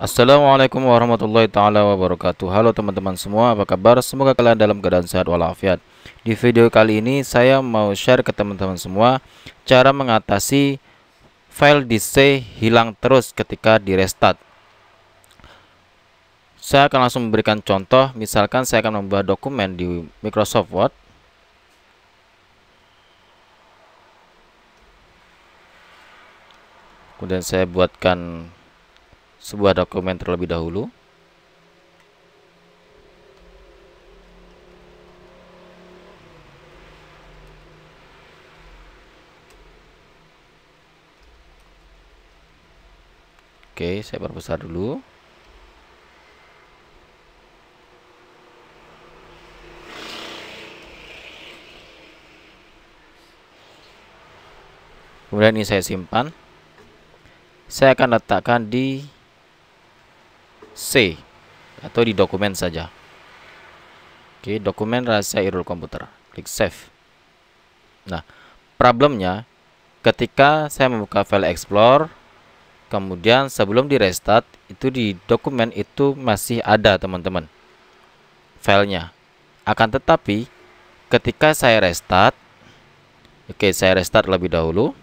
Assalamualaikum warahmatullahi taala wabarakatuh. Halo teman-teman semua, apa kabar? Semoga kalian dalam keadaan sehat walafiat. Di video kali ini saya mau share ke teman-teman semua cara mengatasi file DC hilang terus ketika di restart. Saya akan langsung memberikan contoh, misalkan saya akan membuat dokumen di Microsoft Word. Kemudian saya buatkan sebuah dokumen terlebih dahulu. Oke, saya perbesar dulu. kemudian ini saya simpan saya akan letakkan di C atau di dokumen saja. Oke, dokumen rahasia Irul komputer. Klik save. Nah, problemnya ketika saya membuka file Explorer, kemudian sebelum di restart itu di dokumen itu masih ada teman-teman filenya. Akan tetapi ketika saya restart, oke okay, saya restart lebih dahulu.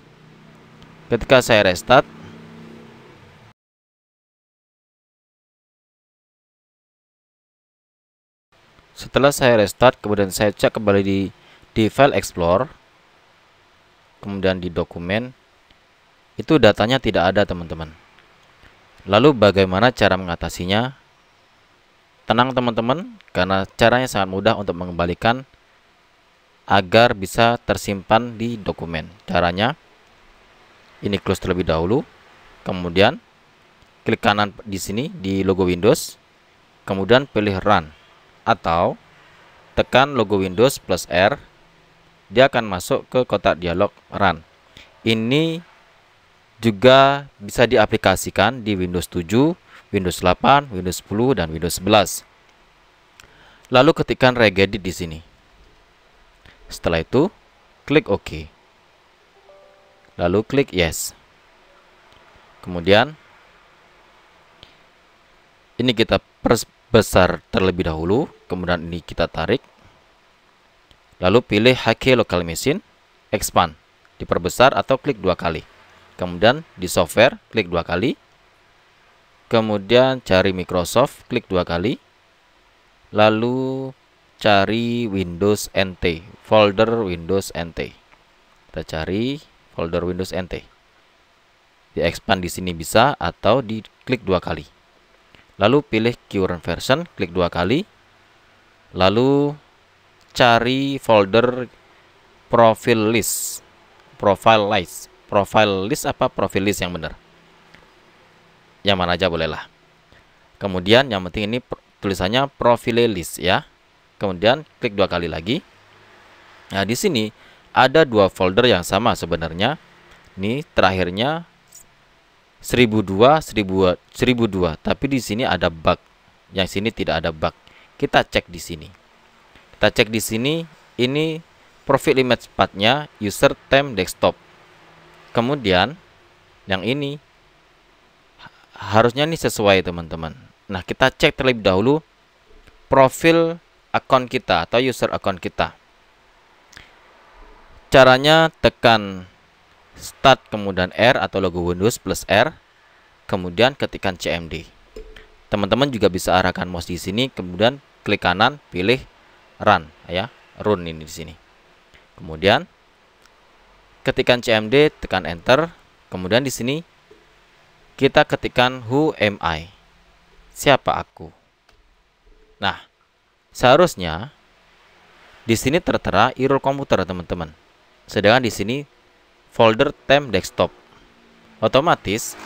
Ketika saya restart, Setelah saya restart, kemudian saya cek kembali di di File Explorer, kemudian di Dokumen, itu datanya tidak ada teman-teman. Lalu bagaimana cara mengatasinya? Tenang teman-teman, karena caranya sangat mudah untuk mengembalikan agar bisa tersimpan di dokumen. Caranya ini close terlebih dahulu, kemudian klik kanan di sini di logo Windows, kemudian pilih run atau tekan logo Windows plus R dia akan masuk ke kotak dialog run ini juga bisa diaplikasikan di Windows 7 Windows 8 Windows 10 dan Windows 11 lalu ketikkan regedit di sini setelah itu klik OK lalu klik yes kemudian ini kita perbesar terlebih dahulu kemudian ini kita tarik lalu pilih HK local machine expand diperbesar atau klik dua kali kemudian di software klik dua kali kemudian cari Microsoft klik dua kali lalu cari Windows NT folder Windows NT kita cari folder Windows NT di expand di sini bisa atau di klik dua kali lalu pilih current version klik dua kali lalu cari folder profile list profile list profile list apa profile list yang benar yang mana aja bolehlah kemudian yang penting ini tulisannya profile list ya kemudian klik dua kali lagi nah di sini ada dua folder yang sama sebenarnya ini terakhirnya 1002 1002 tapi di sini ada bug yang sini tidak ada bug kita cek di sini. Kita cek di sini ini profil limit sepatnya user time desktop. Kemudian yang ini harusnya ini sesuai teman-teman. Nah, kita cek terlebih dahulu profil akun kita atau user akun kita. Caranya tekan start kemudian R atau logo Windows plus R kemudian ketikkan CMD. Teman-teman juga bisa arahkan mouse di sini kemudian klik kanan, pilih run ya, run ini di sini. Kemudian ketikan CMD, tekan enter. Kemudian di sini kita ketikkan who am I? Siapa aku? Nah, seharusnya di sini tertera error komputer, teman-teman. Sedangkan di sini folder temp desktop. Otomatis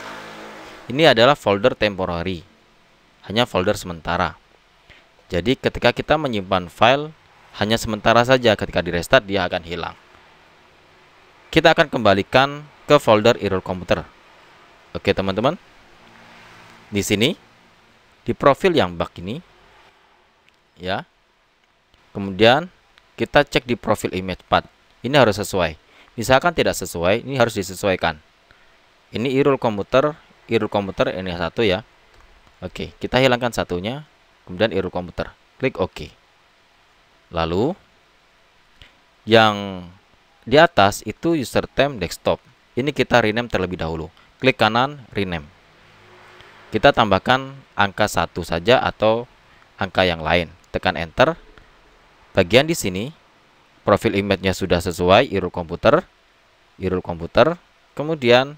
ini adalah folder temporary. Hanya folder sementara. Jadi ketika kita menyimpan file hanya sementara saja ketika di restart dia akan hilang. Kita akan kembalikan ke folder error komputer. Oke teman-teman. Di sini di profil yang bug ini ya. Kemudian kita cek di profil image path. Ini harus sesuai. Misalkan tidak sesuai, ini harus disesuaikan. Ini irul komputer, irul komputer ini satu ya. Oke, kita hilangkan satunya, kemudian error komputer. Klik OK. Lalu yang di atas itu user time desktop. Ini kita rename terlebih dahulu. Klik kanan rename. Kita tambahkan angka satu saja atau angka yang lain. Tekan enter. Bagian di sini profil image-nya sudah sesuai Iru komputer, iru komputer. Kemudian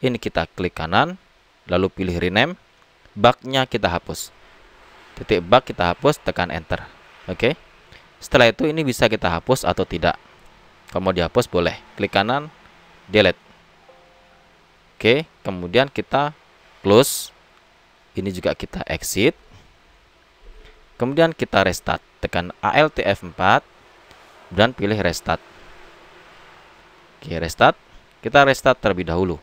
ini kita klik kanan, lalu pilih rename, bug-nya kita hapus titik bug kita hapus tekan enter oke okay. setelah itu ini bisa kita hapus atau tidak kalau mau dihapus boleh klik kanan delete oke okay. kemudian kita close ini juga kita exit kemudian kita restart tekan alt F4 dan pilih restart oke okay, restart kita restart terlebih dahulu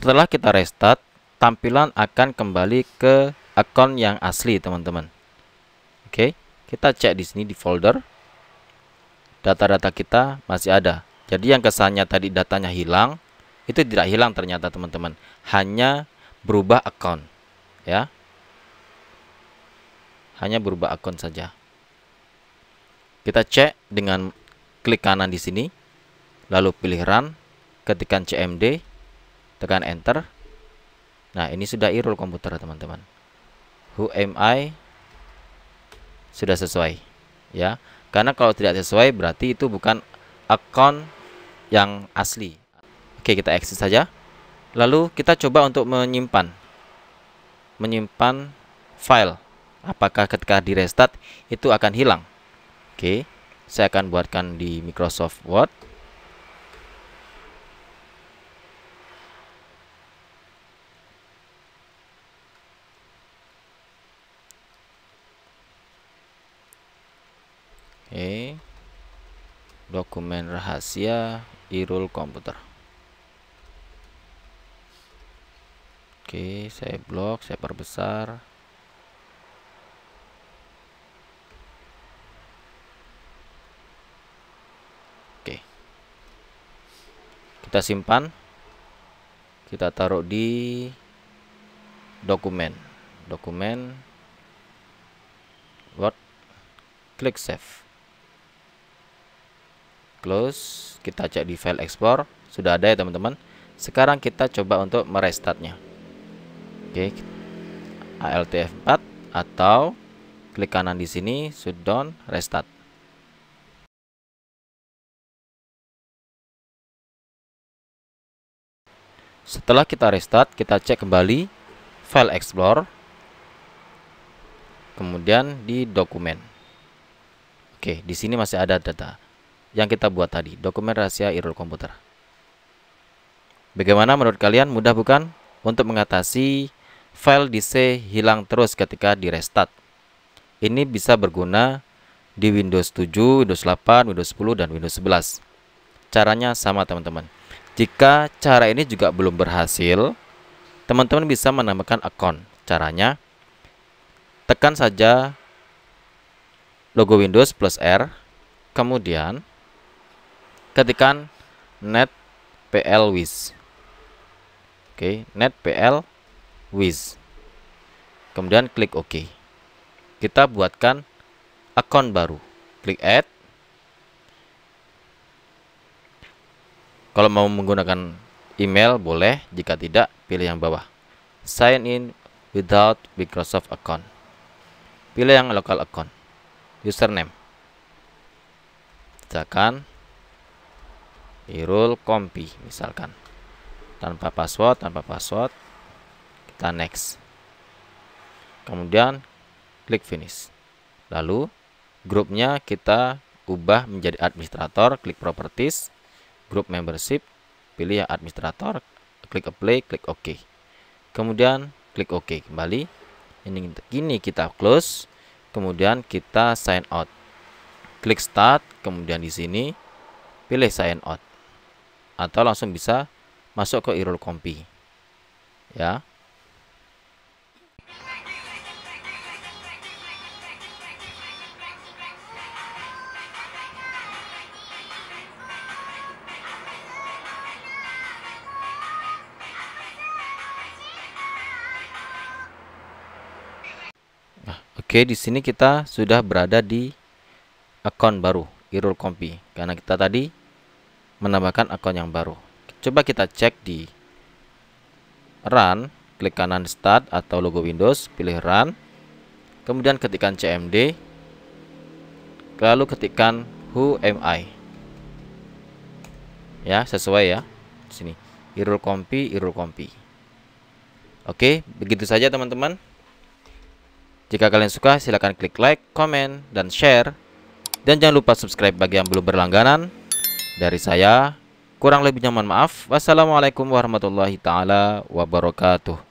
Setelah kita restart, tampilan akan kembali ke akun yang asli, teman-teman. Oke, kita cek di sini di folder. Data-data kita masih ada. Jadi yang kesannya tadi datanya hilang, itu tidak hilang ternyata, teman-teman. Hanya berubah akun, ya. Hanya berubah akun saja. Kita cek dengan klik kanan di sini, lalu pilih run, ketikan CMD, tekan enter nah ini sudah irul komputer teman-teman who am I sudah sesuai ya karena kalau tidak sesuai berarti itu bukan account yang asli oke kita exit saja lalu kita coba untuk menyimpan menyimpan file apakah ketika di restart itu akan hilang oke saya akan buatkan di Microsoft Word E dokumen rahasia irul komputer oke saya blok saya perbesar oke kita simpan kita taruh di dokumen dokumen Word klik save close kita cek di file export sudah ada ya teman-teman sekarang kita coba untuk merestartnya oke alt altf 4 atau klik kanan di sini shutdown restart setelah kita restart kita cek kembali file explorer kemudian di dokumen oke di sini masih ada data yang kita buat tadi, dokumen rahasia Irul Komputer. Bagaimana menurut kalian mudah bukan untuk mengatasi file di C hilang terus ketika di restart? Ini bisa berguna di Windows 7, Windows 8, Windows 10, dan Windows 11. Caranya sama teman-teman. Jika cara ini juga belum berhasil, teman-teman bisa menambahkan akun. Caranya, tekan saja logo Windows plus R, kemudian ketikan net pl wiz oke okay, net pl wiz kemudian klik ok kita buatkan akun baru klik add kalau mau menggunakan email boleh jika tidak pilih yang bawah sign in without Microsoft account pilih yang local account username akan Irul Kompi misalkan. Tanpa password, tanpa password. Kita next. Kemudian klik finish. Lalu grupnya kita ubah menjadi administrator, klik properties, grup membership, pilih yang administrator, klik apply, klik OK. Kemudian klik OK kembali. Ini kini kita close, kemudian kita sign out. Klik start, kemudian di sini pilih sign out atau langsung bisa masuk ke Irul Kompi. Ya. Nah, oke, di sini kita sudah berada di akun baru Irul Kompi karena kita tadi menambahkan akun yang baru. Coba kita cek di run, klik kanan start atau logo Windows, pilih run. Kemudian ketikkan CMD. Lalu ketikkan who am I. Ya, sesuai ya. Sini. Irul Kompi, Irul Kompi. Oke, begitu saja teman-teman. Jika kalian suka, silahkan klik like, comment, dan share. Dan jangan lupa subscribe bagi yang belum berlangganan. Dari saya, kurang lebihnya mohon maaf. Wassalamualaikum warahmatullahi taala wabarakatuh.